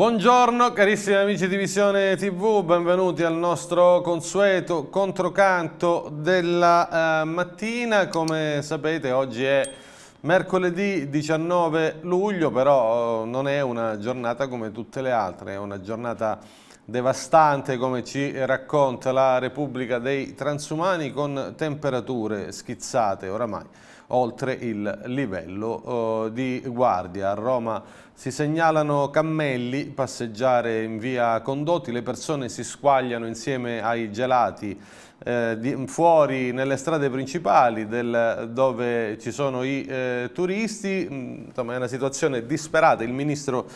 Buongiorno carissimi amici di Visione TV, benvenuti al nostro consueto controcanto della eh, mattina. Come sapete oggi è mercoledì 19 luglio, però eh, non è una giornata come tutte le altre, è una giornata devastante come ci racconta la Repubblica dei Transumani con temperature schizzate oramai oltre il livello eh, di guardia. A Roma si segnalano cammelli, passeggiare in via Condotti, le persone si squagliano insieme ai gelati eh, di, fuori nelle strade principali del, dove ci sono i eh, turisti, mm, insomma è una situazione disperata, il ministro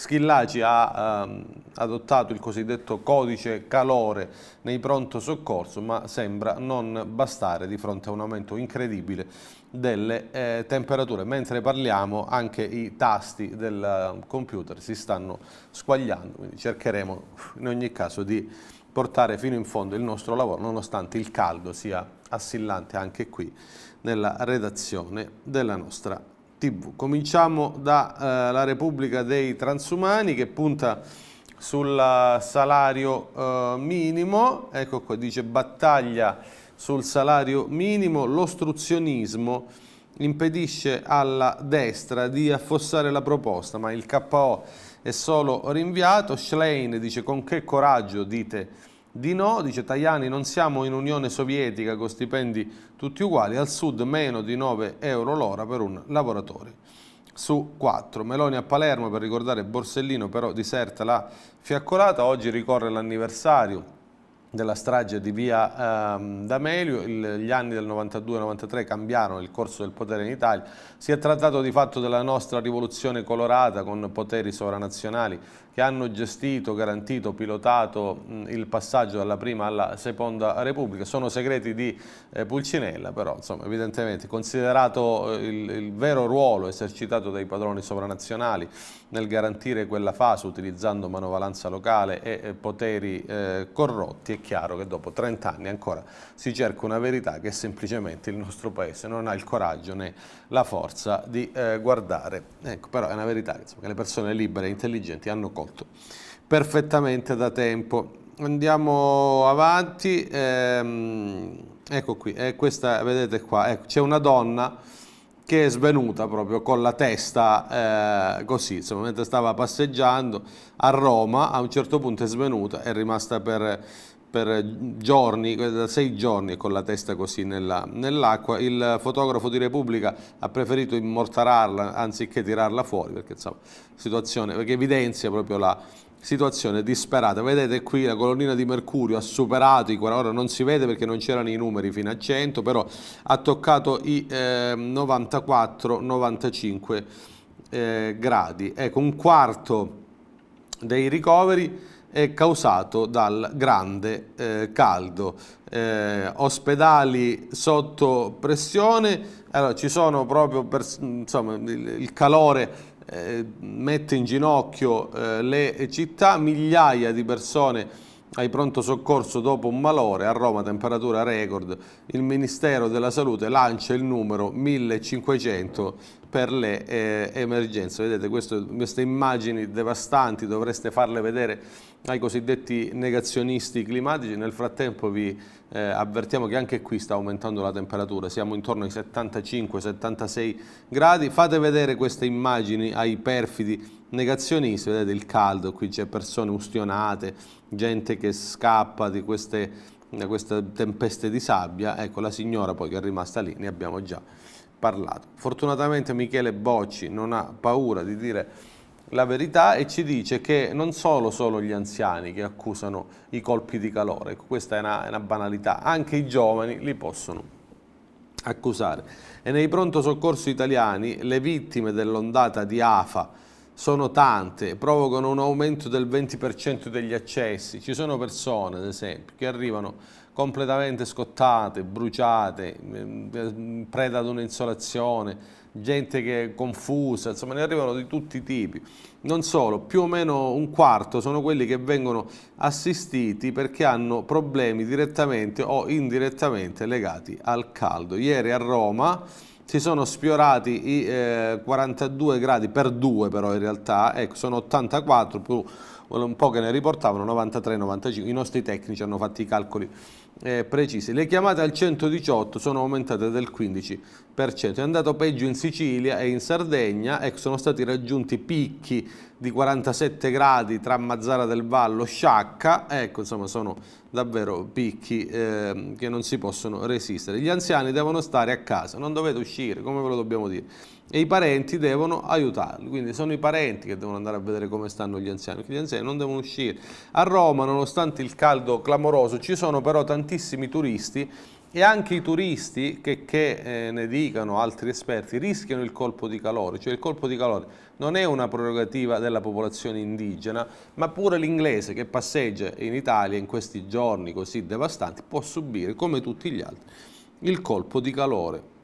Schillaci ha ehm, adottato il cosiddetto codice calore nei pronto soccorso, ma sembra non bastare di fronte a un aumento incredibile delle eh, temperature. Mentre parliamo anche i tasti del ehm, computer si stanno squagliando, quindi cercheremo in ogni caso di portare fino in fondo il nostro lavoro, nonostante il caldo sia assillante anche qui nella redazione della nostra TV. Cominciamo dalla eh, Repubblica dei Transumani che punta sul salario eh, minimo, ecco qua dice battaglia sul salario minimo, l'ostruzionismo impedisce alla destra di affossare la proposta, ma il KO è solo rinviato, Schlein dice con che coraggio dite di no, dice Tajani, non siamo in Unione Sovietica con stipendi tutti uguali, al sud meno di 9 euro l'ora per un lavoratore su 4. Meloni a Palermo per ricordare Borsellino, però diserta la fiaccolata, oggi ricorre l'anniversario della strage di via ehm, D'Amelio, gli anni del 92-93 cambiarono il corso del potere in Italia, si è trattato di fatto della nostra rivoluzione colorata con poteri sovranazionali che hanno gestito, garantito, pilotato il passaggio dalla prima alla seconda Repubblica. Sono segreti di eh, Pulcinella, però insomma, evidentemente considerato eh, il, il, vero ruolo esercitato dai padroni sovranazionali nel garantire quella fase utilizzando manovalanza locale e eh, poteri corrotti, è chiaro che dopo 30 anni ancora si cerca una verità che semplicemente il nostro Paese non ha il coraggio né la forza di eh, guardare. Ecco, però è una verità insomma, che le persone libere e intelligenti hanno raccolto perfettamente da tempo. Andiamo avanti, ehm, ecco qui, eh, questa, vedete qua, ecco, c'è una donna che è svenuta proprio con la testa eh, così, insomma, mentre stava passeggiando a Roma, a un certo punto è svenuta, è rimasta per per giorni, da sei giorni con la testa così nell'acqua. il fotografo di Repubblica ha preferito immortararla anziché tirarla fuori perché, insomma, perché evidenzia proprio la situazione disperata. Vedete qui la colonnina di mercurio ha superato i 40, ora non si vede perché non c'erano i numeri fino a 100, però ha toccato i eh, 94-95 eh, gradi. Ecco, un quarto dei ricoveri è causato dal grande eh, caldo. Eh, ospedali sotto pressione, allora, ci sono proprio per, insomma, il, calore eh, mette in ginocchio eh, le città, migliaia di persone ai pronto soccorso dopo un malore, a Roma temperatura record, il Ministero della Salute lancia il numero 1500 per le eh, emergenze. Vedete questo, queste immagini devastanti dovreste farle vedere ai cosiddetti negazionisti climatici. Nel frattempo vi eh, avvertiamo che anche qui sta aumentando la temperatura, siamo intorno ai 75-76 gradi. Fate vedere queste immagini ai perfidi negazionisti, vedete il caldo, qui c'è persone ustionate, gente che scappa di queste, di queste tempeste di sabbia. Ecco la signora poi che è rimasta lì, ne abbiamo già parlato. Fortunatamente Michele Bocci non ha paura di dire la verità e ci dice che non sono solo gli anziani che accusano i colpi di calore, ecco, questa è una, è una banalità, anche i giovani li possono accusare. E nei pronto soccorso italiani le vittime dell'ondata di AFA sono tante, provocano un aumento del 20% degli accessi. Ci sono persone, ad esempio, che arrivano completamente scottate, bruciate, mm, mm, preda ad un'insolazione, gente che è confusa, insomma ne arrivano di tutti i tipi. Non solo, più o meno un quarto sono quelli che vengono assistiti perché hanno problemi direttamente o indirettamente legati al caldo. Ieri a Roma si sono sfiorati i eh, 42 gradi per due però in realtà, ecco sono 84 più un po' che ne riportavano, 93-95, i nostri tecnici hanno fatto i calcoli eh, precise. Le chiamate al 118 sono aumentate del 15%, è andato peggio in Sicilia e in Sardegna, e ecco, sono stati raggiunti picchi di 47 gradi tra Mazzara del Vallo e Sciacca, ecco insomma sono davvero picchi eh, che non si possono resistere. Gli anziani devono stare a casa, non dovete uscire, come ve lo dobbiamo dire? e i parenti devono aiutarli, quindi sono i parenti che devono andare a vedere come stanno gli anziani, perché gli anziani non devono uscire. A Roma, nonostante il caldo clamoroso, ci sono però tantissimi turisti e anche i turisti, che, che eh, ne dicano altri esperti, rischiano il colpo di calore, cioè il colpo di calore non è una prerogativa della popolazione indigena, ma pure l'inglese che passeggia in Italia in questi giorni così devastanti può subire, come tutti gli altri, il colpo di calore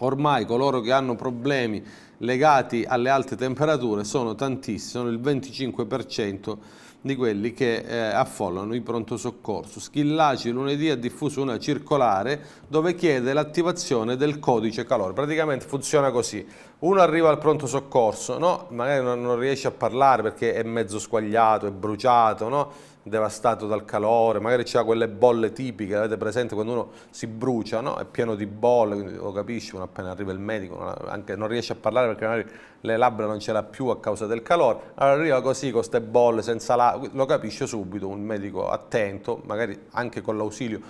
ormai coloro che hanno problemi legati alle alte temperature sono tantissimi, sono il 25% di quelli che eh, affollano i pronto soccorso. Schillaci lunedì ha diffuso una circolare dove chiede l'attivazione del codice calore. Praticamente funziona così. Uno arriva al pronto soccorso, no? magari non, non riesce a parlare perché è mezzo squagliato, è bruciato, no? devastato dal calore, magari c'ha quelle bolle tipiche, avete presente quando uno si brucia, no? è pieno di bolle, quindi lo capisci, uno appena arriva il medico non, anche, non riesce a parlare perché magari le labbra non ce l'ha più a causa del calore, allora arriva così con queste bolle, senza la... lo capisce subito un medico attento, magari anche con l'ausilio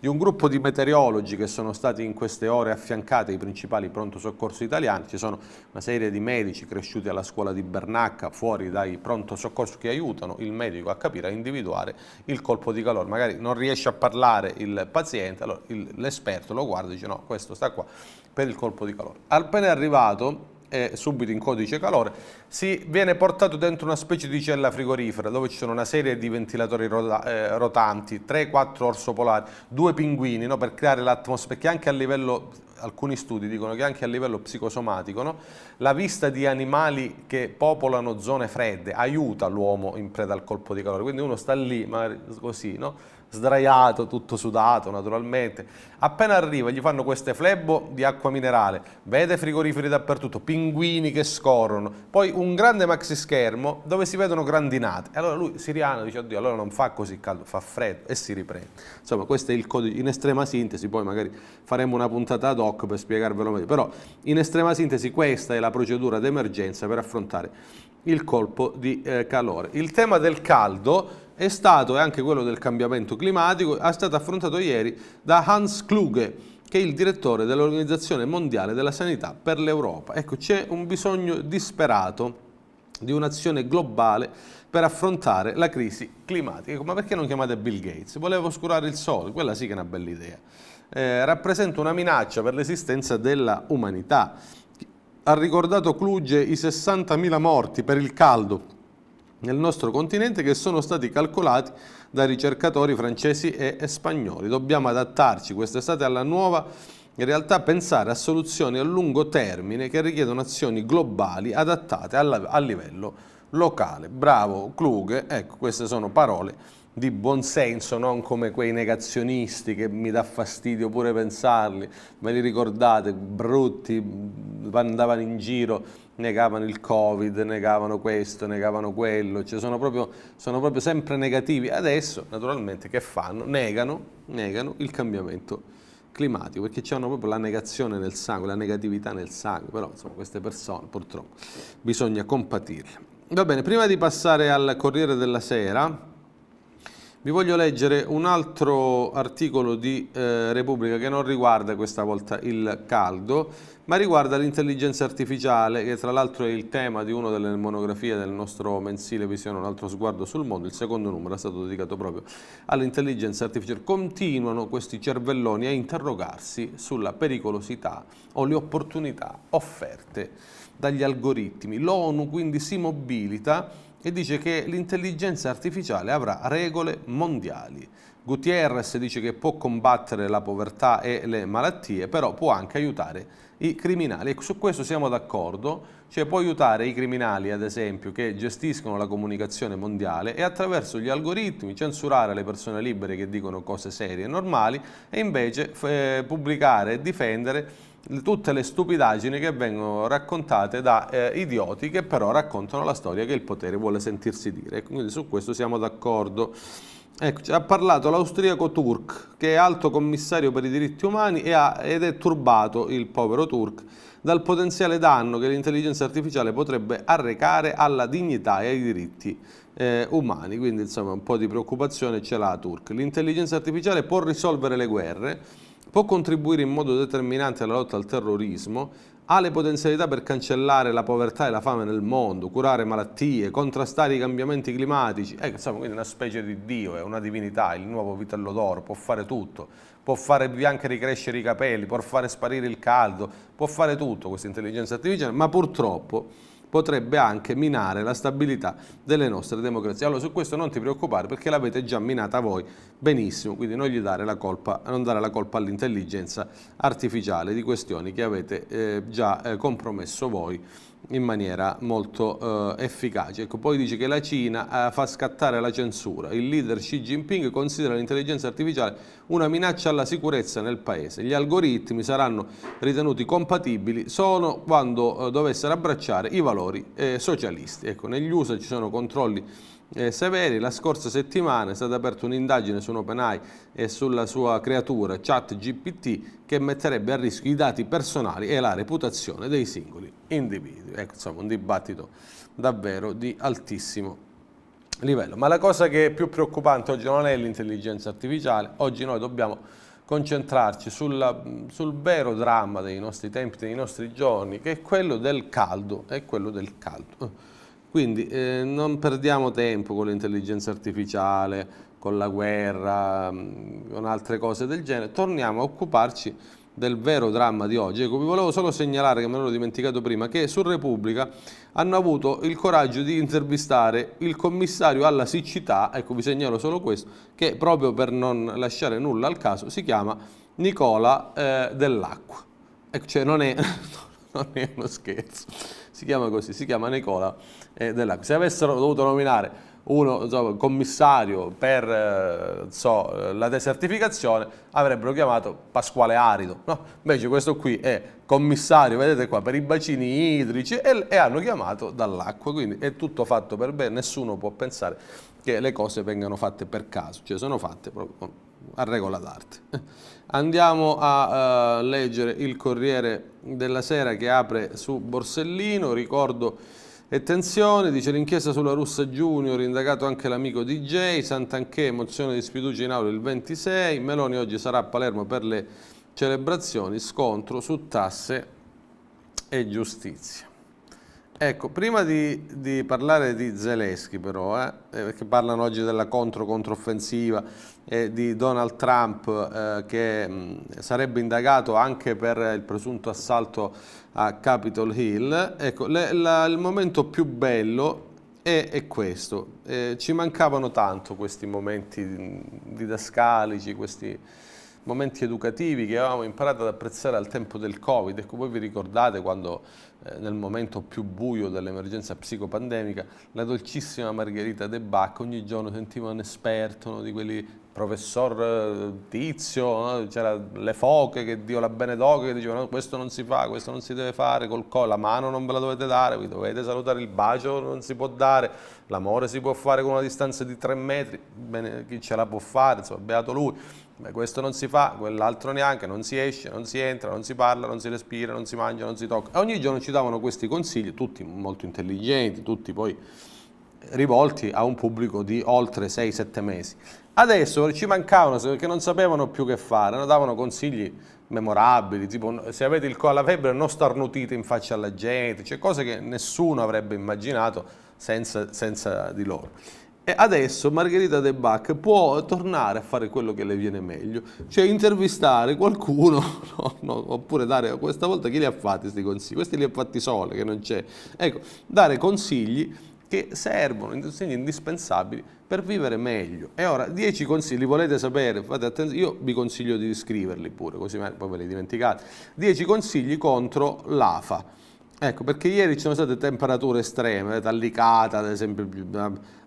di un gruppo di meteorologi che sono stati in queste ore affiancati ai principali pronto soccorso italiani, ci sono una serie di medici cresciuti alla scuola di Bernacca, fuori dai pronto soccorso che aiutano il medico a capire, a individuare individuare il colpo di calore, magari non riesce a parlare il paziente, allora l'esperto lo guarda e dice no, questo sta qua per il colpo di calore. Appena arrivato e subito in codice calore, si viene portato dentro una specie di cella frigorifera dove ci sono una serie di ventilatori rota, eh, rotanti, 3-4 orso polari, due pinguini no, per creare l'atmosfera, che anche a livello, alcuni studi dicono che anche a livello psicosomatico no, la vista di animali che popolano zone fredde aiuta l'uomo in preda al colpo di calore, quindi uno sta lì magari così, no? sdraiato, tutto sudato naturalmente. Appena arriva gli fanno queste flebbo di acqua minerale, vede frigoriferi dappertutto, pinguini che scorrono, poi un grande maxi schermo dove si vedono grandinate. E allora lui siriano dice oddio, allora non fa così caldo, fa freddo e si riprende. Insomma, questo è il codice in estrema sintesi, poi magari faremo una puntata ad hoc per spiegarvelo meglio, però in estrema sintesi questa è la procedura d'emergenza per affrontare il colpo di eh, calore. Il tema del caldo è stato, e anche quello del cambiamento climatico, è stato affrontato ieri da Hans Kluge, che è il direttore dell'Organizzazione Mondiale della Sanità per l'Europa. Ecco, c'è un bisogno disperato di un'azione globale per affrontare la crisi climatica. Ecco, ma perché non chiamate Bill Gates? Voleva oscurare il sole, quella sì che è una bella idea. Eh, rappresenta una minaccia per l'esistenza della umanità. Ha ricordato Cluge i 60.000 morti per il caldo nel nostro continente che sono stati calcolati da ricercatori francesi e spagnoli. Dobbiamo adattarci quest'estate alla nuova in realtà pensare a soluzioni a lungo termine che richiedono azioni globali adattate a livello locale. Bravo Klug, ecco queste sono parole di buonsenso, non come quei negazionisti che mi dà fastidio pure pensarli, ve li ricordate, brutti, andavano in giro, negavano il covid, negavano questo, negavano quello, cioè sono, proprio, sono proprio sempre negativi. Adesso naturalmente che fanno? Negano, negano il cambiamento climatico, perché c'è proprio la negazione nel sangue, la negatività nel sangue, però insomma queste persone purtroppo bisogna compatirle. Va bene, prima di passare al Corriere della Sera, vi voglio leggere un altro articolo di eh, Repubblica che non riguarda questa volta il caldo, ma riguarda l'intelligenza artificiale, che tra l'altro è il tema di una delle monografie del nostro mensile Visione, un altro sguardo sul mondo, il secondo numero è stato dedicato proprio all'intelligenza artificiale. Continuano questi cervelloni a interrogarsi sulla pericolosità o le opportunità offerte dagli algoritmi. L'ONU quindi si mobilita e dice che l'intelligenza artificiale avrà regole mondiali. Gutierrez dice che può combattere la povertà e le malattie, però può anche aiutare i criminali e su questo siamo d'accordo, cioè può aiutare i criminali ad esempio che gestiscono la comunicazione mondiale e attraverso gli algoritmi censurare le persone libere che dicono cose serie e normali e invece eh, pubblicare e difendere tutte le stupidaggini che vengono raccontate da eh, idioti che però raccontano la storia che il potere vuole sentirsi dire. Quindi su questo siamo d'accordo. Ecco, ha parlato l'austriaco Turk, che è alto commissario per i diritti umani ha, ed è turbato il povero Turk dal potenziale danno che l'intelligenza artificiale potrebbe arrecare alla dignità e ai diritti eh, umani. Quindi insomma un po' di preoccupazione ce l'ha Turk. L'intelligenza artificiale può risolvere le guerre, può contribuire in modo determinante alla lotta al terrorismo, ha le potenzialità per cancellare la povertà e la fame nel mondo, curare malattie, contrastare i cambiamenti climatici. Ecco, insomma, quindi una specie di Dio, è una divinità, il nuovo vitello d'oro, può fare tutto, può fare anche ricrescere i capelli, può fare sparire il caldo, può fare tutto questa intelligenza artificiale, ma purtroppo potrebbe anche minare la stabilità delle nostre democrazie. Allora su questo non ti preoccupare perché l'avete già minata voi benissimo, quindi non, gli dare la colpa, non dare la colpa all'intelligenza artificiale di questioni che avete eh, già eh, compromesso voi in maniera molto eh, efficace. Ecco, poi dice che la Cina eh, fa scattare la censura. Il leader Xi Jinping considera l'intelligenza artificiale una minaccia alla sicurezza nel paese. Gli algoritmi saranno ritenuti compatibili solo quando eh, dovessero abbracciare i valori eh, socialisti. Ecco, negli USA ci sono controlli eh, Severi, la scorsa settimana è stata aperta un'indagine su OpenAI e sulla sua creatura ChatGPT che metterebbe a rischio i dati personali e la reputazione dei singoli individui. Ecco, insomma, un dibattito davvero di altissimo livello. Ma la cosa che è più preoccupante oggi non è l'intelligenza artificiale, oggi noi dobbiamo concentrarci sul, sul, vero dramma dei nostri tempi, dei nostri giorni, che è quello del caldo, è quello del caldo. Quindi eh, non perdiamo tempo con l'intelligenza artificiale, con la guerra, mm, con altre cose del genere, torniamo a occuparci del vero dramma di oggi. Ecco, vi volevo solo segnalare, che me l'ho dimenticato prima, che su Repubblica hanno avuto il coraggio di intervistare il commissario alla siccità, ecco vi segnalo solo questo, che proprio per non lasciare nulla al caso si chiama Nicola eh, Dell'Acqua. Ecco, cioè non è, non è uno scherzo, si chiama così, si chiama Nicola eh, dell'acqua. Se avessero dovuto nominare uno so, commissario per eh, so, eh, la desertificazione avrebbero chiamato Pasquale Arido. No? Invece questo qui è commissario, vedete qua, per i bacini idrici e, e hanno chiamato dall'acqua. Quindi è tutto fatto per bene, nessuno può pensare che le cose vengano fatte per caso, cioè sono fatte proprio a regola d'arte. Andiamo a uh, leggere il Corriere della Sera che apre su Borsellino, ricordo e tensione, dice l'inchiesta sulla russa Junior, indagato anche l'amico DJ, Santanché, mozione di sfiducia in aula il 26, Meloni oggi sarà a Palermo per le celebrazioni, scontro su tasse e giustizia. Ecco, prima di, di, parlare di Zelensky però, eh, perché eh, parlano oggi della contro-controffensiva eh, di Donald Trump eh, che mh, mm, sarebbe indagato anche per il presunto assalto a Capitol Hill, ecco, le, la, il momento più bello è, è questo. Eh, ci mancavano tanto questi momenti mm, didascalici, questi momenti educativi che avevamo imparato ad apprezzare al tempo del Covid. Ecco, voi vi ricordate quando eh, nel momento più buio dell'emergenza psicopandemica la dolcissima Margherita De Bacco ogni giorno sentiva un esperto, uno di quelli professor eh, tizio, no? c'erano le foche che Dio la benedoca che dicevano questo non si fa, questo non si deve fare, col co, la mano non ve la dovete dare, vi dovete salutare, il bacio non si può dare, l'amore si può fare con una distanza di tre metri, bene, chi ce la può fare, insomma, beato lui. Beh, questo non si fa, quell'altro neanche, non si esce, non si entra, non si parla, non si respira, non si mangia, non si tocca. E ogni giorno ci davano questi consigli, tutti molto intelligenti, tutti poi rivolti a un pubblico di oltre 6-7 mesi. Adesso ci mancavano perché non sapevano più che fare, non davano consigli memorabili, tipo se avete il co febbre non starnutite in faccia alla gente, cioè cose che nessuno avrebbe immaginato senza, senza di loro. E adesso Margherita De Bach può tornare a fare quello che le viene meglio, cioè intervistare qualcuno, no, no, oppure dare, questa volta chi li ha fatti questi consigli? Questi li ha fatti sole, che non c'è. Ecco, dare consigli che servono, consigli indispensabili per vivere meglio. E ora, 10 consigli, volete sapere, fate attenzione, io vi consiglio di scriverli pure, così poi ve li dimenticate. 10 consigli contro l'AFA. Ecco, perché ieri ci sono state temperature estreme, eh, tallicata ad esempio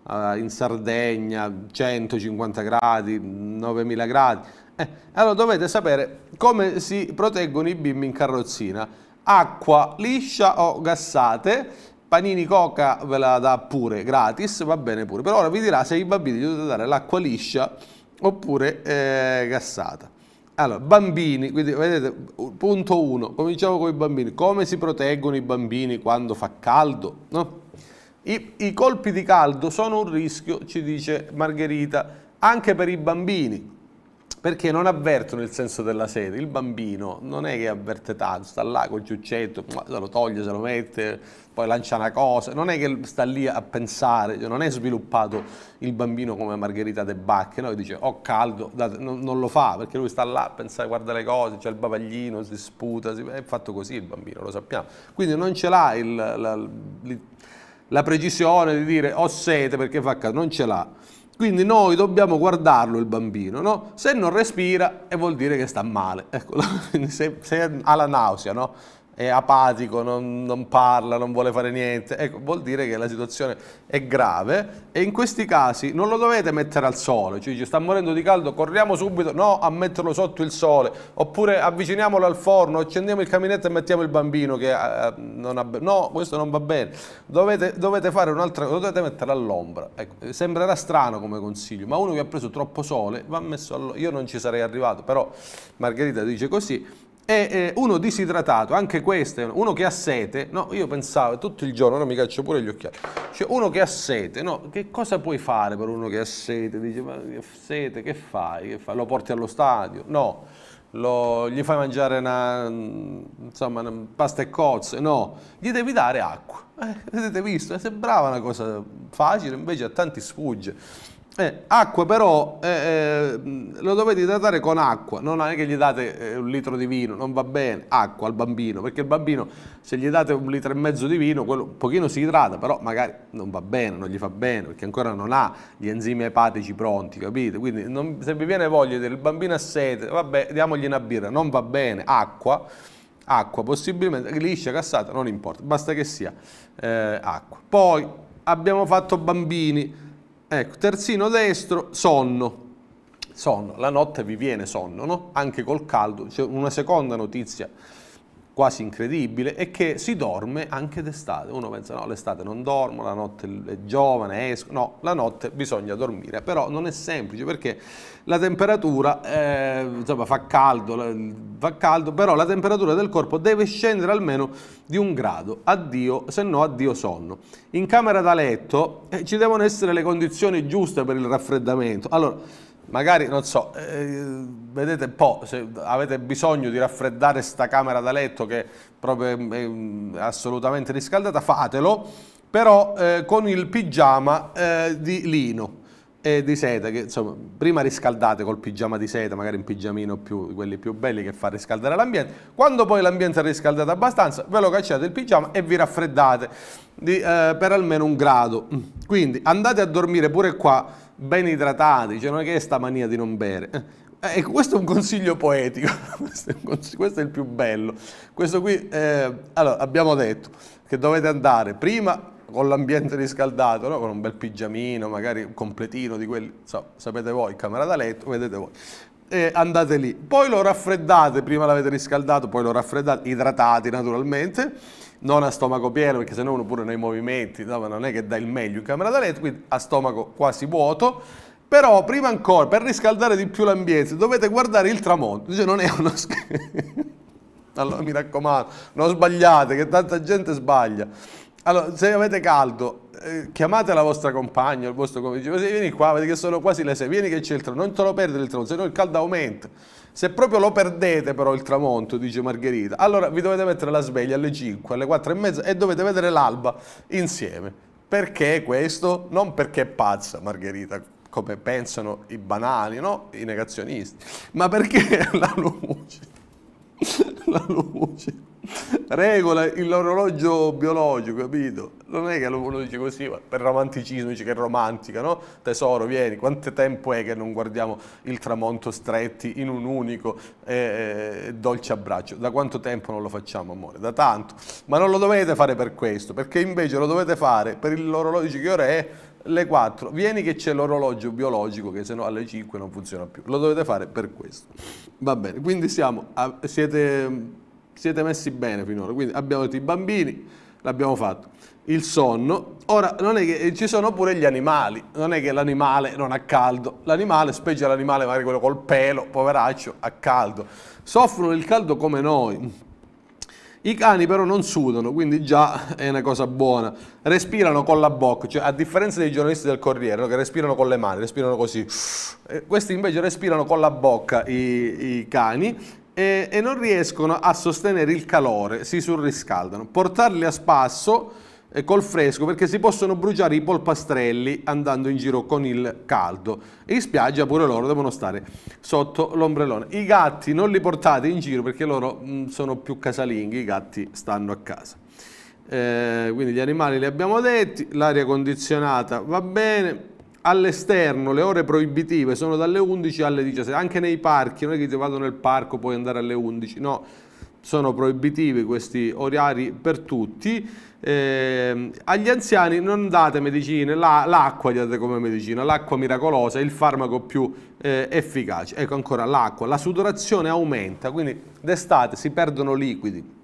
eh, in Sardegna 150 gradi, 9000 gradi. Eh, allora dovete sapere come si proteggono i bimbi in carrozzina. Acqua liscia o gassate Panini Coca ve la dà pure, gratis, va bene pure. Però ora vi dirà se i bambini gli dovete dare l'acqua liscia oppure eh, gassata. Allora, bambini, quindi vedete, punto 1, cominciamo con i bambini. Come si proteggono i bambini quando fa caldo? No? I, I, colpi di caldo sono un rischio, ci dice Margherita, anche per i bambini, perché non avvertono il senso della sete. Il bambino non è che avverte tanto, sta là con il giuccetto, se lo toglie, se lo mette, poi lancia una cosa, non è che sta lì a pensare, cioè, non è sviluppato il bambino come Margherita De Bacche, no? dice ho oh, caldo, date, non, non, lo fa, perché lui sta là a pensare, guarda le cose, c'è il bavaglino, si sputa, si... è fatto così il bambino, lo sappiamo. Quindi non ce l'ha il... La, il la precisione di dire ho sete perché fa caldo, non ce l'ha. Quindi noi dobbiamo guardarlo il bambino, no? Se non respira vuol dire che sta male, ecco, se, se ha la nausea, no? è apatico, non, non, parla, non vuole fare niente, ecco, vuol dire che la situazione è grave e in questi casi non lo dovete mettere al sole, cioè dice sta morendo di caldo, corriamo subito, no, a metterlo sotto il sole, oppure avviciniamolo al forno, accendiamo il caminetto e mettiamo il bambino che eh, non ha... No, questo non va bene, dovete, dovete fare un'altra cosa, dovete mettere all'ombra, ecco, sembrerà strano come consiglio, ma uno che ha preso troppo sole va messo all'ombra, io non ci sarei arrivato, però Margherita dice così, e uno disidratato, anche questo, uno che ha sete, no, io pensavo tutto il giorno, no, mi caccio pure gli occhiali, cioè uno che ha sete, no, che cosa puoi fare per uno che ha sete? Dice, ma che sete, che fai? Che fai? Lo porti allo stadio? No, Lo, gli fai mangiare una, mm, insomma, una pasta e cozze? No, gli devi dare acqua. Eh, avete visto? Eh, Sembrava una cosa facile, invece a tanti sfugge. Eh, acqua però eh, eh, lo dovete idratare con acqua, non è che gli date eh, un litro di vino, non va bene, acqua al bambino, perché il bambino se gli date un litro e mezzo di vino, quello un pochino si idrata, però magari non va bene, non gli fa bene, perché ancora non ha gli enzimi epatici pronti, capite? Quindi non, se vi viene voglia del bambino ha sete, vabbè, diamogli una birra, non va bene, acqua, acqua possibilmente, liscia, cassata, non importa, basta che sia eh, acqua. Poi abbiamo fatto bambini Ecco, terzino destro, sonno. Sonno, la notte vi viene sonno, no? Anche col caldo. C'è una seconda notizia quasi incredibile è che si dorme anche d'estate. Uno pensa no, l'estate non dormo, la notte è giovane, esco. No, la notte bisogna dormire, però non è semplice perché la temperatura, eh, insomma, fa caldo, fa caldo, però la temperatura del corpo deve scendere almeno di un grado, addio, se no addio sonno. In camera da letto eh, ci devono essere le condizioni giuste per il raffreddamento. Allora, magari non so, eh, vedete un po', se avete bisogno di raffreddare sta camera da letto che proprio mm, è, è mm, assolutamente riscaldata, fatelo, però eh, con il pigiama eh, di lino e di seta, che insomma prima riscaldate col pigiama di seta, magari un pigiamino più, quelli più belli che fa riscaldare l'ambiente, quando poi l'ambiente è riscaldato abbastanza ve lo cacciate il pigiama e vi raffreddate di, eh, per almeno un grado, mm. quindi andate a dormire pure qua, ben idratati, cioè non è che è sta mania di non bere. Eh, ecco, questo è un consiglio poetico, questo, è questo è il più bello. Questo qui, eh, allora, abbiamo detto che dovete andare prima con l'ambiente riscaldato, no? con un bel pigiamino, magari un completino di quelli, so, sapete voi, camera da letto, vedete voi. E andate lì, poi lo raffreddate, prima l'avete riscaldato, poi lo raffreddate, idratati naturalmente, non a stomaco pieno, perché sennò uno pure nei movimenti no, non è che dà il meglio in camera da letto, quindi a stomaco quasi vuoto. Però prima ancora, per riscaldare di più l'ambiente, dovete guardare il tramonto. Dice, non è uno scherzo. Allora mi raccomando, non sbagliate, che tanta gente sbaglia. Allora, se avete caldo, eh, chiamate la vostra compagna, il vostro compagno, vieni qua, vedi che sono quasi le 6, vieni che c'è il tramonto, non te lo perdere il tramonto, se no il caldo aumenta. Se proprio lo perdete però il tramonto, dice Margherita, allora vi dovete mettere la sveglia alle 5, alle 4 e mezza e dovete vedere l'alba insieme. Perché questo? Non perché è pazza Margherita, come pensano i banali, no? I negazionisti, ma perché la luce la luce, regola l'orologio biologico, capito? Non è che uno dice così, ma per romanticismo dice che è romantica, no? Tesoro, vieni, quanto tempo è che non guardiamo il tramonto stretti in un unico eh, eh dolce abbraccio? Da quanto tempo non lo facciamo, amore? Da tanto. Ma non lo dovete fare per questo, perché invece lo dovete fare per l'orologio che ora è le 4, vieni che c'è l'orologio biologico che se no alle 5 non funziona più, lo dovete fare per questo. Va bene, quindi siamo, a, siete, siete messi bene finora, quindi abbiamo detto i bambini, l'abbiamo fatto, il sonno, ora non è che eh, ci sono pure gli animali, non è che l'animale non ha caldo, l'animale, specie l'animale magari quello col pelo, poveraccio, ha caldo, soffrono il caldo come noi i cani però non sudano, quindi già è una cosa buona. Respirano con la bocca, cioè a differenza dei giornalisti del Corriere no, che respirano con le mani, respirano così. Eh, questi invece respirano con la bocca i, i cani e, e non riescono a sostenere il calore, si surriscaldano. Portarli a spasso col fresco perché si possono bruciare i polpastrelli andando in giro con il caldo e in spiaggia pure loro devono stare sotto l'ombrellone i gatti non li portate in giro perché loro mh, mm, sono più casalinghi i gatti stanno a casa eh, quindi gli animali li abbiamo detti l'aria condizionata va bene all'esterno le ore proibitive sono dalle 11 alle 17 anche nei parchi non è che ti vado nel parco puoi andare alle 11 no sono proibitivi questi orari per tutti. Eh, agli anziani non date medicine, l'acqua la, gli date come medicina, l'acqua miracolosa è il farmaco più eh, efficace. Ecco ancora l'acqua, la sudorazione aumenta, quindi d'estate si perdono liquidi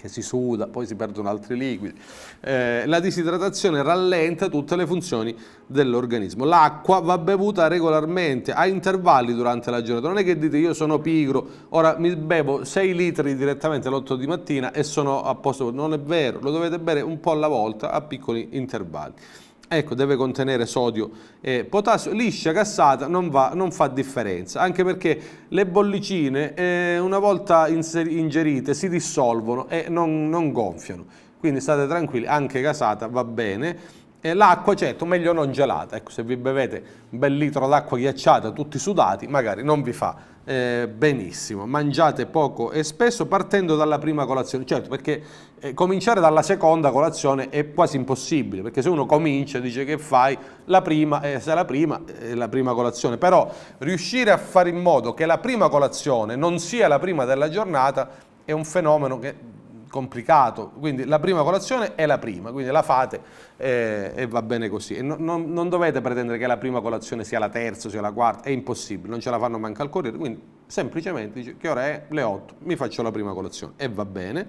che si suda, poi si perdono altri liquidi. Eh, la disidratazione rallenta tutte le funzioni dell'organismo. L'acqua va bevuta regolarmente, a intervalli durante la giornata. Non è che dite io sono pigro, ora mi bevo 6 litri direttamente all'8 di mattina e sono a posto. Non è vero, lo dovete bere un po' alla volta, a piccoli intervalli ecco, deve contenere sodio e potassio, liscia, cassata, non, va, non fa differenza, anche perché le bollicine eh, una volta ingerite si dissolvono e non, non gonfiano, quindi state tranquilli, anche casata va bene, l'acqua certo meglio non gelata, ecco se vi bevete un bel litro d'acqua ghiacciata tutti sudati magari non vi fa eh, benissimo, mangiate poco e spesso partendo dalla prima colazione, certo perché eh, cominciare dalla seconda colazione è quasi impossibile perché se uno comincia dice che fai la prima, eh, se la prima è la prima colazione, però riuscire a fare in modo che la prima colazione non sia la prima della giornata è un fenomeno che complicato, quindi la prima colazione è la prima, quindi la fate e, eh, e va bene così. E no, non, non dovete pretendere che la prima colazione sia la terza, sia la quarta, è impossibile, non ce la fanno manca al corriere, quindi semplicemente dice che ora è le 8, mi faccio la prima colazione e va bene.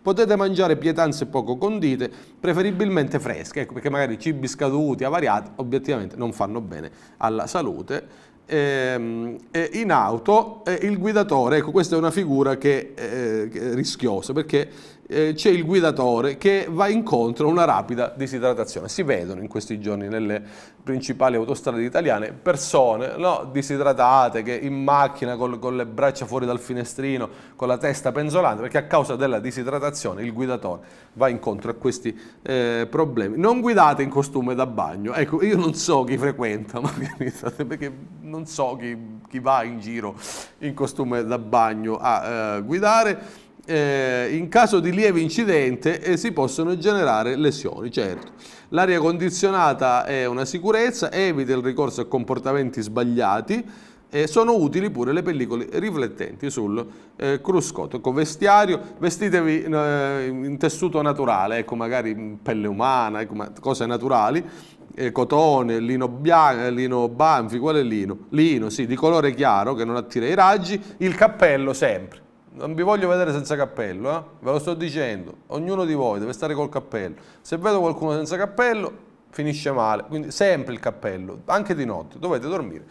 Potete mangiare pietanze poco condite, preferibilmente fresche, ecco, perché magari cibi scaduti, avariati, obiettivamente non fanno bene alla salute. Ehm, in auto il guidatore, ecco questa è una figura che, eh, è rischiosa perché eh, c'è il guidatore che va incontro a una rapida disidratazione. Si vedono in questi giorni nelle principali autostrade italiane persone no, disidratate che in macchina con, con, le braccia fuori dal finestrino, con la testa penzolante, perché a causa della disidratazione il guidatore va incontro a questi eh, problemi. Non guidate in costume da bagno. Ecco, io non so chi frequenta, Margherita, perché non so chi, chi va in giro in costume da bagno a eh, guidare eh, in caso di lieve incidente eh, si possono generare lesioni, certo. L'aria condizionata è una sicurezza, evita il ricorso a comportamenti sbagliati, e sono utili pure le pellicole riflettenti sul eh, cruscotto. Ecco, vestiario, vestitevi eh, in tessuto naturale, ecco, magari pelle umana, ecco, ma cose naturali, eh, cotone, lino, bianco, eh, lino banfi, qual è lino? Lino, sì, di colore chiaro che non attira i raggi, il cappello sempre non vi voglio vedere senza cappello, eh? ve lo sto dicendo, ognuno di voi deve stare col cappello. Se vedo qualcuno senza cappello finisce male, quindi sempre il cappello, anche di notte, dovete dormire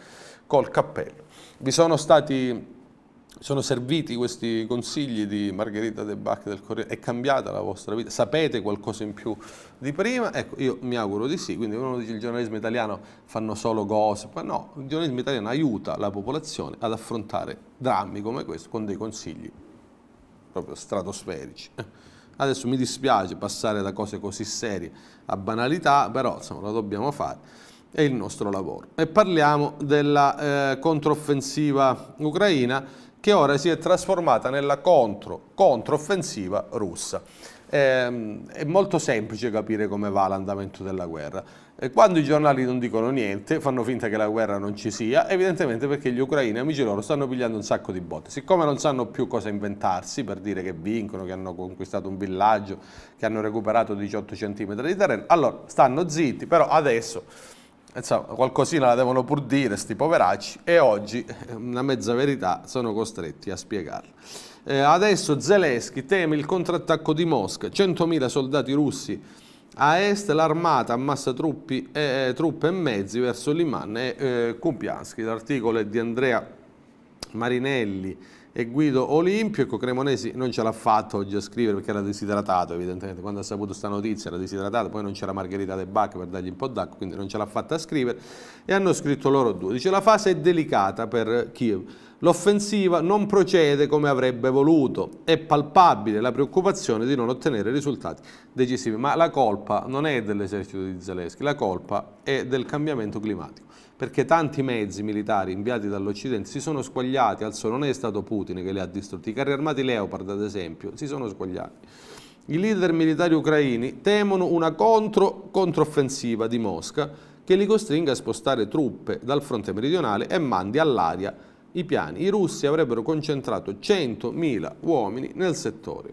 col cappello. Vi sono stati sono serviti questi consigli di Margherita De Bach del Corriere? È cambiata la vostra vita? Sapete qualcosa in più di prima? Ecco, io mi auguro di sì. Quindi uno dice che il giornalismo italiano fanno solo cose, ma no, il giornalismo italiano aiuta la popolazione ad affrontare drammi come questo con dei consigli proprio stratosferici. Adesso mi dispiace passare da cose così serie a banalità, però insomma lo dobbiamo fare è il nostro lavoro. E parliamo della eh, controffensiva ucraina che ora si è trasformata nella controffensiva contro russa. Eh, è molto semplice capire come va l'andamento della guerra. Eh, quando i giornali non dicono niente, fanno finta che la guerra non ci sia, evidentemente perché gli ucraini, amici loro, stanno pigliando un sacco di botte. Siccome non sanno più cosa inventarsi per dire che vincono, che hanno conquistato un villaggio, che hanno recuperato 18 cm di terreno, allora stanno zitti, però adesso insomma, qualcosina la devono pur dire, sti poveracci, e oggi, eh, una mezza verità, sono costretti a spiegarla. Eh, adesso Zelensky teme il contrattacco di Mosca, 100.000 soldati russi a est, l'armata ammassa truppi, eh, eh truppe e mezzi verso Liman e eh, Kupianski. L'articolo è di Andrea Marinelli, e Guido Olimpio, ecco Cremonesi non ce l'ha fatto oggi a scrivere perché era disidratato evidentemente, quando ha saputo questa notizia era disidratato, poi non c'era Margherita De Bacca per dargli un po' d'acqua, quindi non ce l'ha fatta a scrivere e hanno scritto loro due, dice la fase è delicata per Kiev, l'offensiva non procede come avrebbe voluto, è palpabile la preoccupazione di non ottenere risultati decisivi, ma la colpa non è dell'esercito di Zelensky, la colpa è del cambiamento climatico perché tanti mezzi militari inviati dall'Occidente si sono squagliati al solo, non è stato Putin che li ha distrutti, i carri armati Leopard ad esempio si sono squagliati. I leader militari ucraini temono una contro, controffensiva di Mosca che li costringa a spostare truppe dal fronte meridionale e mandi all'aria i piani. I russi avrebbero concentrato 100.000 uomini nel settore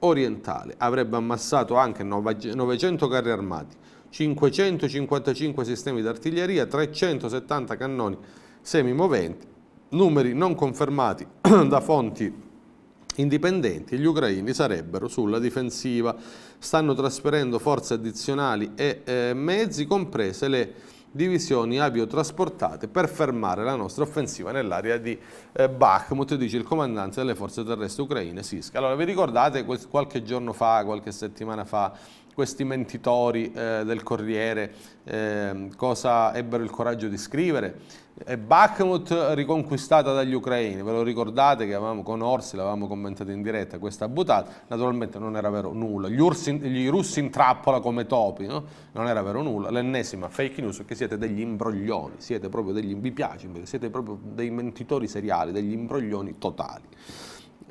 orientale, avrebbe ammassato anche 900 carri armati, 555 sistemi d'artiglieria, 370 cannoni semimoventi, numeri non confermati da fonti indipendenti e gli ucraini sarebbero sulla difensiva. Stanno trasferendo forze addizionali e eh, mezzi, comprese le divisioni aviotrasportate, per fermare la nostra offensiva nell'area di eh, Bakhmut, dice il comandante delle forze terrestri ucraine Siska. Allora, vi ricordate qualche giorno fa, qualche settimana fa, questi mentitori eh, del Corriere eh, cosa ebbero il coraggio di scrivere. E Bakhmut riconquistata dagli ucraini, ve lo ricordate che avevamo, con Orsi l'avevamo commentato in diretta questa buttata, naturalmente non era vero nulla, gli, ursi, gli russi in trappola come topi, no? non era vero nulla, l'ennesima fake news è che siete degli imbroglioni, siete proprio degli, vi piace, siete proprio dei mentitori seriali, degli imbroglioni totali.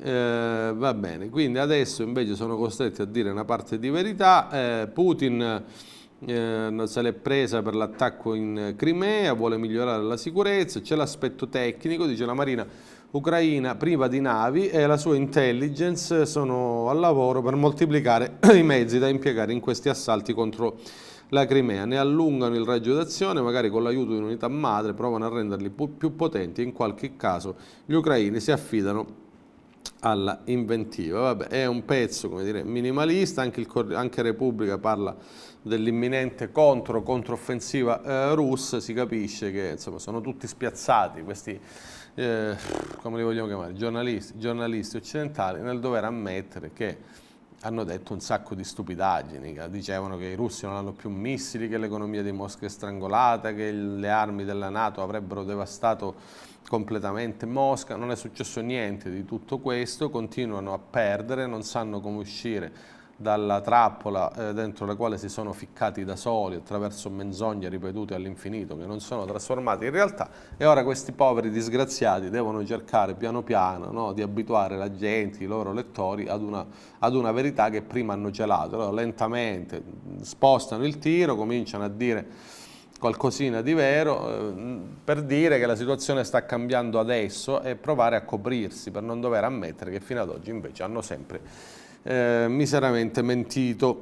Eh, va bene, quindi adesso invece sono costretti a dire una parte di verità. Eh, Putin eh, se l'è presa per l'attacco in Crimea, vuole migliorare la sicurezza, c'è l'aspetto tecnico, dice la Marina Ucraina priva di navi e la sua intelligence sono al lavoro per moltiplicare i mezzi da impiegare in questi assalti contro la Crimea. Ne allungano il raggio d'azione, magari con l'aiuto di un'unità madre, provano a renderli più potenti in qualche caso gli ucraini si affidano alla inventiva. Vabbè, è un pezzo come dire, minimalista, anche, il, anche Repubblica parla dell'imminente contro, controffensiva eh, russa, si capisce che insomma, sono tutti spiazzati questi, eh, come li vogliamo chiamare, giornalisti, giornalisti occidentali nel dover ammettere che hanno detto un sacco di stupidaggini, dicevano che i russi non hanno più missili, che l'economia di Mosca è strangolata, che le armi della Nato avrebbero devastato completamente Mosca, non è successo niente di tutto questo, continuano a perdere, non sanno come uscire dalla trappola eh, dentro la quale si sono ficcati da soli attraverso menzogne ripetute all'infinito che non sono trasformate in realtà e ora questi poveri disgraziati devono cercare piano piano no, di abituare la gente, i loro lettori ad una, ad una verità che prima hanno gelato. Allora lentamente spostano il tiro, cominciano a dire qualcosina di vero eh, per dire che la situazione sta cambiando adesso e provare a coprirsi per non dover ammettere che fino ad oggi invece hanno sempre eh, miseramente mentito.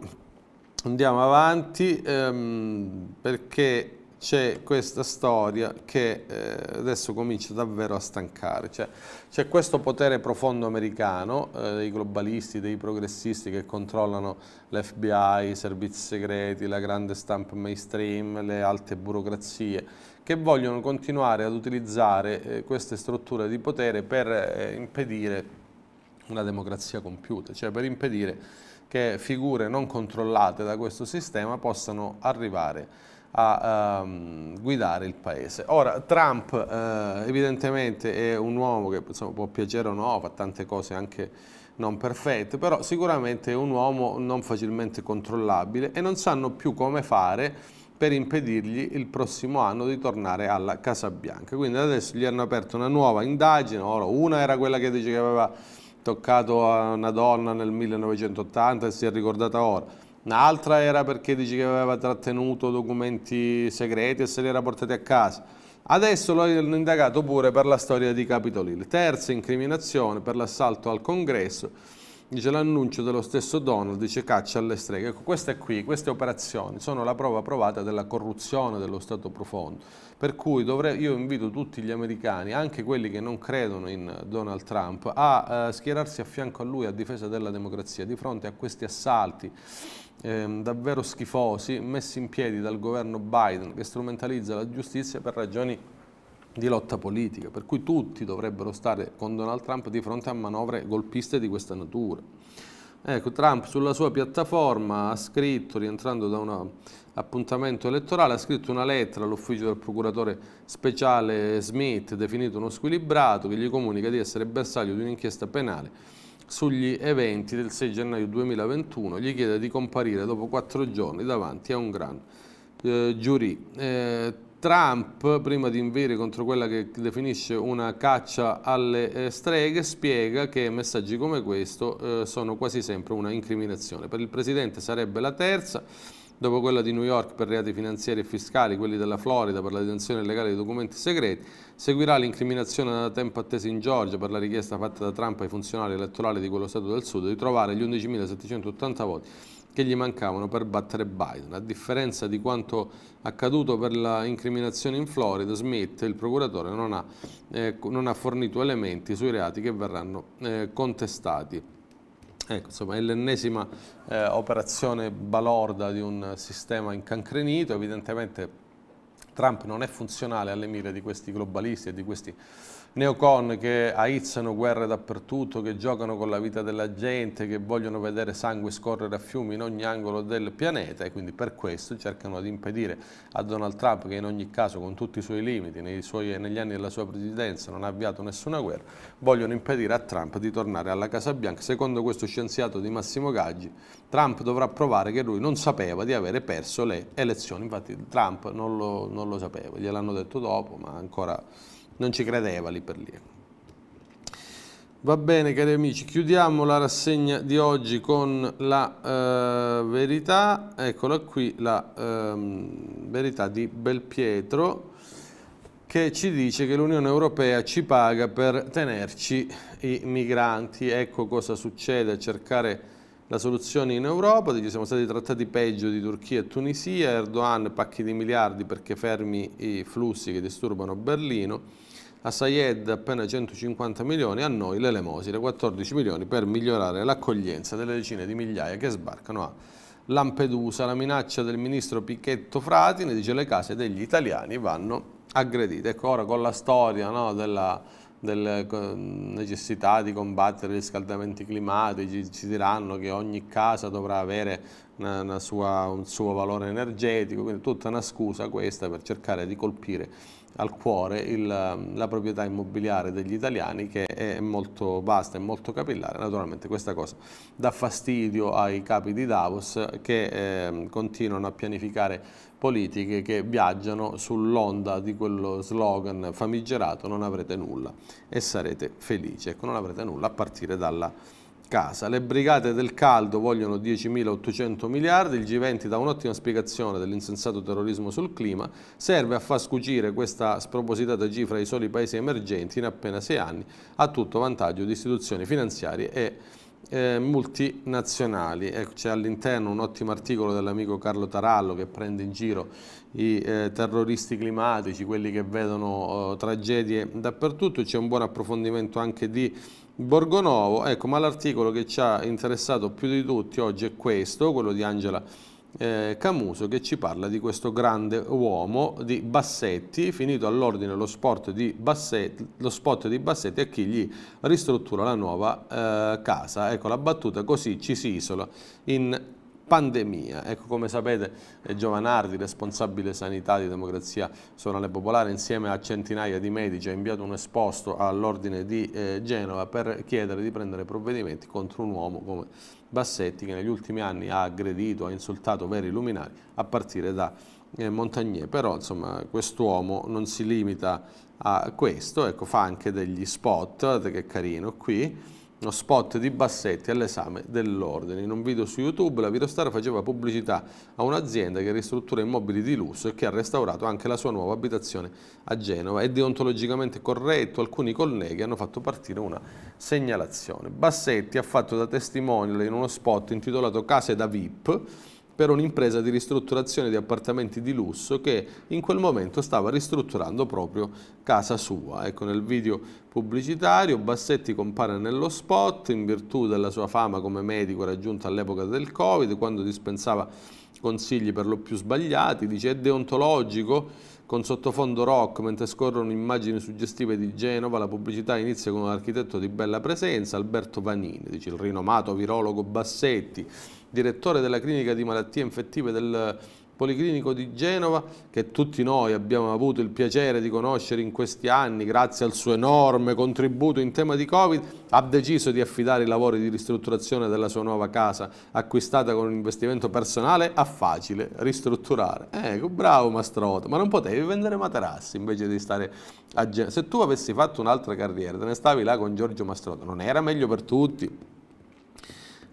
Andiamo avanti ehm, perché c'è questa storia che eh, adesso comincia davvero a stancare. Cioè, c'è questo potere profondo americano, eh, dei globalisti, dei progressisti che controllano l'FBI, i servizi segreti, la grande stampa mainstream, le alte burocrazie, che vogliono continuare ad utilizzare eh, queste strutture di potere per eh, impedire una democrazia compiuta, cioè per impedire che figure non controllate da questo sistema possano arrivare a um, guidare il paese. Ora Trump eh, evidentemente è un uomo che insomma, può piacere o no, fa tante cose anche non perfette, però sicuramente è un uomo non facilmente controllabile e non sanno più come fare per impedirgli il prossimo anno di tornare alla Casa Bianca. Quindi adesso gli hanno aperto una nuova indagine, ora una era quella che dice che aveva toccato a una donna nel 1980 e si è ricordata ora. Un'altra era perché dice che aveva trattenuto documenti segreti e se li era portati a casa. Adesso lo hanno indagato pure per la storia di Capitolini. Terza incriminazione per l'assalto al congresso dice l'annuncio dello stesso Donald, dice caccia alle streghe. Ecco, queste qui, queste operazioni sono la prova provata della corruzione dello Stato profondo, per cui dovrei, io invito tutti gli americani, anche quelli che non credono in Donald Trump, a eh, schierarsi a fianco a lui a difesa della democrazia di fronte a questi assalti eh, davvero schifosi messi in piedi dal governo Biden che strumentalizza la giustizia per ragioni di lotta politica, per cui tutti dovrebbero stare con Donald Trump di fronte a manovre golpiste di questa natura. Ecco, Trump sulla sua piattaforma ha scritto, rientrando da un appuntamento elettorale, ha scritto una lettera all'ufficio del procuratore speciale Smith, definito uno squilibrato, che gli comunica di essere bersaglio di un'inchiesta penale sugli eventi del 6 gennaio 2021. Gli chiede di comparire dopo quattro giorni davanti a un gran eh, giurì. Eh, Trump, prima di inveire contro quella che definisce una caccia alle eh, streghe, spiega che messaggi come questo eh, sono quasi sempre una incriminazione. Per il Presidente sarebbe la terza, dopo quella di New York per reati finanziari e fiscali, quelli della Florida per la detenzione illegale di documenti segreti, seguirà l'incriminazione da tempo attesa in Georgia per la richiesta fatta da Trump ai funzionari elettorali di quello Stato del Sud di trovare gli 11.780 voti che gli mancavano per battere Biden. A differenza di quanto accaduto per l'incriminazione in Florida, Smith, il procuratore, non ha, eh, non ha fornito elementi sui reati che verranno eh, contestati. Ecco, insomma, è l'ennesima eh, operazione balorda di un sistema incancrenito, evidentemente Trump non è funzionale alle mire di questi globalisti e di questi neocon che aizzano guerre dappertutto, che giocano con la vita della gente, che vogliono vedere sangue scorrere a fiumi in ogni angolo del pianeta e quindi per questo cercano di impedire a Donald Trump che in ogni caso con tutti i suoi limiti, suoi, negli anni della sua presidenza non ha avviato nessuna guerra, vogliono impedire a Trump di tornare alla Casa Bianca. Secondo questo scienziato di Massimo Gaggi, Trump dovrà provare che lui non sapeva di avere perso le elezioni, infatti Trump non lo, non lo sapeva, gliel'hanno detto dopo ma ancora non ci credeva lì per lì. Va bene cari amici, chiudiamo la rassegna di oggi con la eh, verità, eccola qui la eh, verità di Belpietro che ci dice che l'Unione Europea ci paga per tenerci i migranti, ecco cosa succede a cercare la soluzione in Europa, Dice, siamo stati trattati peggio di Turchia e Tunisia, Erdogan pacchi di miliardi perché fermi i flussi che disturbano Berlino, a Sayed appena 150 milioni, a noi l'elemosina 14 milioni per migliorare l'accoglienza delle decine di migliaia che sbarcano a Lampedusa. La minaccia del ministro Picchetto Fratini dice le case degli italiani vanno aggredite. Ecco ora con la storia no, della, della eh, necessità di combattere gli scaldamenti climatici, ci diranno che ogni casa dovrà avere una, una sua, un suo valore energetico, quindi tutta una scusa questa per cercare di colpire al cuore il, la proprietà immobiliare degli italiani che è molto vasta e molto capillare. Naturalmente questa cosa dà fastidio ai capi di Davos che eh, continuano a pianificare politiche che viaggiano sull'onda di quello slogan famigerato non avrete nulla e sarete felici. Ecco, non avrete nulla a partire dalla casa. Le brigate del caldo vogliono 10.800 miliardi, il G20 dà un'ottima spiegazione dell'insensato terrorismo sul clima, serve a far scucire questa spropositata cifra ai soli paesi emergenti in appena sei anni, a tutto vantaggio di istituzioni finanziarie e eh, multinazionali. Ecco, c'è all'interno un ottimo articolo dell'amico Carlo Tarallo che prende in giro i eh, terroristi climatici, quelli che vedono eh, tragedie dappertutto, c'è un buon approfondimento anche di Borgonovo, ecco, ma l'articolo che ci ha interessato più di tutti oggi è questo, quello di Angela eh, Camuso, che ci parla di questo grande uomo di Bassetti, finito all'ordine lo, lo, spot di Bassetti e chi gli ristruttura la nuova eh, casa. Ecco, la battuta così ci si isola in pandemia. Ecco, come sapete eh, Giovanardi, responsabile sanità di Democrazia sonale Popolare, insieme a centinaia di medici ha inviato un esposto all'ordine di eh, Genova per chiedere di prendere provvedimenti contro un uomo come Bassetti che negli ultimi anni ha aggredito, ha insultato veri luminari a partire da eh, Montagnier. Però insomma quest'uomo non si limita a questo, ecco, fa anche degli spot, guardate che carino qui, uno spot di Bassetti all'esame dell'ordine. In un video su YouTube la Virostar faceva pubblicità a un'azienda che ristruttura immobili di lusso e che ha restaurato anche la sua nuova abitazione a Genova. È deontologicamente corretto, alcuni colleghi hanno fatto partire una segnalazione. Bassetti ha fatto da testimonial in uno spot intitolato Case da VIP per un'impresa di ristrutturazione di appartamenti di lusso che in quel momento stava ristrutturando proprio casa sua. Ecco, nel video pubblicitario Bassetti compare nello spot in virtù della sua fama come medico raggiunta all'epoca del Covid, quando dispensava consigli per lo più sbagliati, dice è deontologico con sottofondo rock mentre scorrono immagini suggestive di Genova, la pubblicità inizia con un architetto di bella presenza, Alberto Vanini, dice il rinomato virologo Bassetti, direttore della clinica di malattie infettive del Policlinico di Genova, che tutti noi abbiamo avuto il piacere di conoscere in questi anni, grazie al suo enorme contributo in tema di Covid, ha deciso di affidare i lavori di ristrutturazione della sua nuova casa, acquistata con un investimento personale a facile ristrutturare. Ecco, bravo Mastrotto, ma non potevi vendere materassi invece di stare a Genova. Se tu avessi fatto un'altra carriera, te ne stavi là con Giorgio Mastrotto, non era meglio per tutti?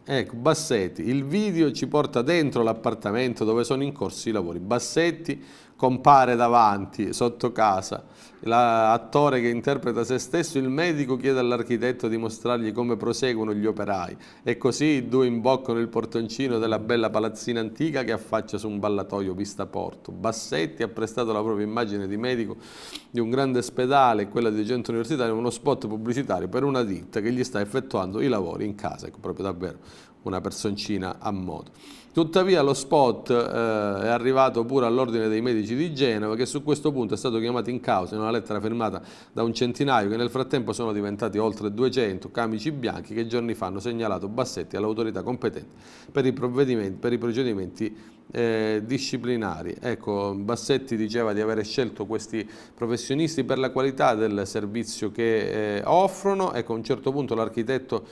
Ecco, Bassetti, il video ci porta dentro l'appartamento dove sono in corso i lavori. Bassetti compare davanti, sotto casa. L'attore che interpreta se stesso, il medico chiede all'architetto di mostrargli come proseguono gli operai e così i due imboccano il portoncino della bella palazzina antica che affaccia su un ballatoio vista porto. Bassetti ha prestato la propria immagine di medico di un grande ospedale e quella di gente universitaria, in uno spot pubblicitario per una ditta che gli sta effettuando i lavori in casa, ecco, proprio davvero una personcina a moto. Tuttavia lo spot eh, è arrivato pure all'ordine dei medici di Genova che su questo punto è stato chiamato in causa in una lettera firmata da un centinaio che nel frattempo sono diventati oltre 200 camici bianchi che giorni fa hanno segnalato Bassetti all'autorità competente per i, per i procedimenti eh, disciplinari. Ecco, Bassetti diceva di aver scelto questi professionisti per la qualità del servizio che eh, offrono. Ecco, a un certo punto l'architetto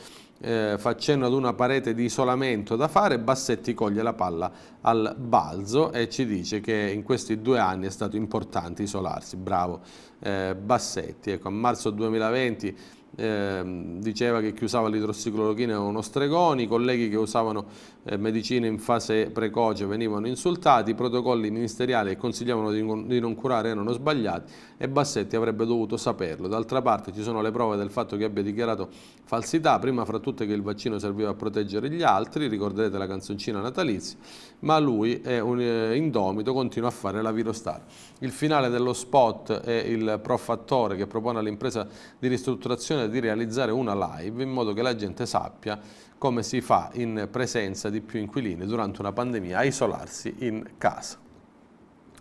eh, fa ad una parete di isolamento da fare, Bassetti coglie la palla al balzo e ci dice che in questi due anni è stato importante isolarsi, bravo eh, Bassetti. Ecco, a marzo 2020 eh, diceva che chi usava l'idrossiclorochina erano stregoni, i colleghi che usavano eh, medicine in fase precoce venivano insultati, i protocolli ministeriali che consigliavano di non curare erano sbagliati e Bassetti avrebbe dovuto saperlo. D'altra parte ci sono le prove del fatto che abbia dichiarato falsità, prima fra tutte che il vaccino serviva a proteggere gli altri, ricorderete la canzoncina natalizia, ma lui è un eh, indomito, continua a fare la virostata. Il finale dello spot è il profattore che propone all'impresa di ristrutturazione di realizzare una live in modo che la gente sappia come si fa in presenza di più inquilini durante una pandemia, a isolarsi in casa.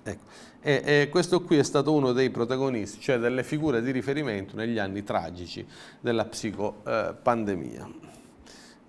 Ecco. E, e, questo qui è stato uno dei protagonisti, cioè delle figure di riferimento negli anni tragici della psicopandemia.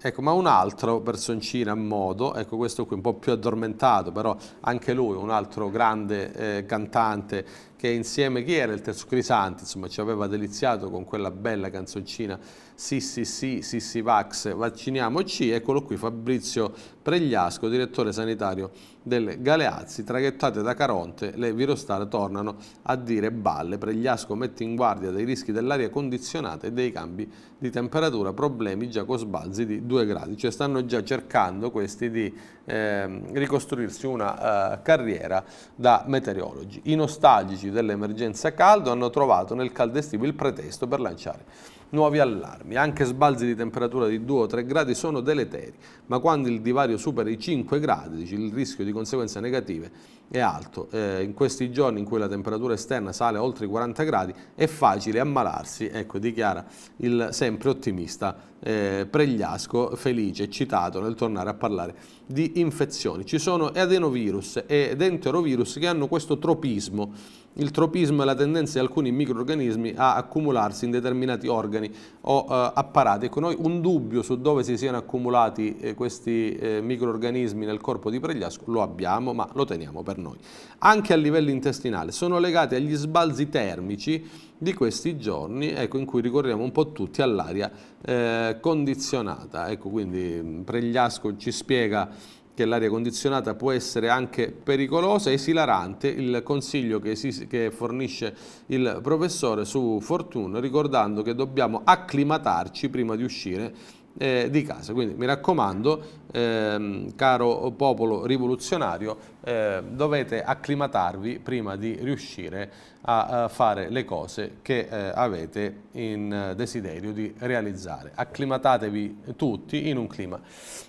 Ecco, ma un altro personcino a modo, ecco questo qui un po' più addormentato, però anche lui un altro grande eh, cantante che insieme, chi era il terzo crisante, insomma ci aveva deliziato con quella bella canzoncina sì sì sì, sì sì vax, vacciniamoci, eccolo qui Fabrizio Pregliasco, direttore sanitario del Galeazzi, traghettate da Caronte, le virostar tornano a dire balle, Pregliasco mette in guardia dei rischi dell'aria condizionata e dei cambi di temperatura, problemi già con sbalzi di 2 gradi, cioè stanno già cercando questi di eh, ricostruirsi una eh, carriera da meteorologi. I nostalgici dell'emergenza caldo hanno trovato nel caldo estivo il pretesto per lanciare nuovi allarmi. Anche sbalzi di temperatura di 2 o 3 gradi sono deleteri, ma quando il divario supera i 5 gradi il rischio di conseguenze negative è alto. Eh, in questi giorni in cui la temperatura esterna sale a oltre i 40 gradi è facile ammalarsi, ecco, dichiara il sempre ottimista eh, Pregliasco, felice, eccitato nel tornare a parlare di infezioni. Ci sono adenovirus ed enterovirus che hanno questo tropismo. Il tropismo è la tendenza di alcuni microrganismi a accumularsi in determinati organi o eh, apparati. Ecco, noi un dubbio su dove si siano accumulati eh, questi eh, microrganismi nel corpo di Pregliasco lo abbiamo, ma lo teniamo per noi noi, anche a livello intestinale, sono legate agli sbalzi termici di questi giorni ecco, in cui ricorriamo un po' tutti all'aria eh, condizionata. Ecco, quindi Pregliasco ci spiega che l'aria condizionata può essere anche pericolosa, esilarante il consiglio che, che, fornisce il professore su Fortuna, ricordando che dobbiamo acclimatarci prima di uscire eh, di casa. Quindi mi raccomando, ehm, caro popolo rivoluzionario, eh, dovete acclimatarvi prima di riuscire a, a eh, fare le cose che eh, avete in eh, desiderio di realizzare. Acclimatatevi tutti in un clima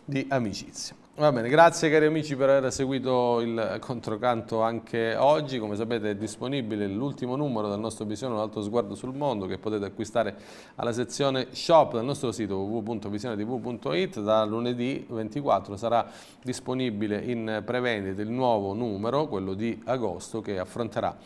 di amicizia. Va bene, grazie cari amici per aver seguito il controcanto anche oggi. Come sapete è disponibile l'ultimo numero del nostro visione, un altro sguardo sul mondo che potete acquistare alla sezione shop del nostro sito www.visionetv.it. Da lunedì 24 sarà disponibile in prevendita il nuovo numero, quello di agosto, che affronterà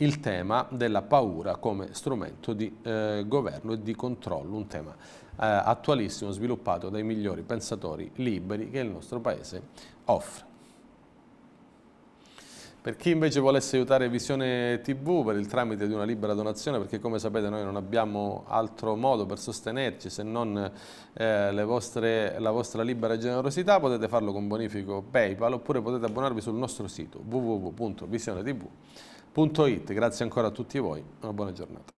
il tema della paura come strumento di eh, governo e di controllo, un tema eh, attualissimo sviluppato dai migliori pensatori liberi che il nostro Paese offre. Per chi invece volesse aiutare Visione TV per il tramite di una libera donazione, perché come sapete noi non abbiamo altro modo per sostenerci se non eh, vostre, la vostra libera generosità, potete farlo con bonifico Paypal oppure potete abbonarvi sul nostro sito www.visionetv.it. Grazie ancora a tutti voi, una buona giornata.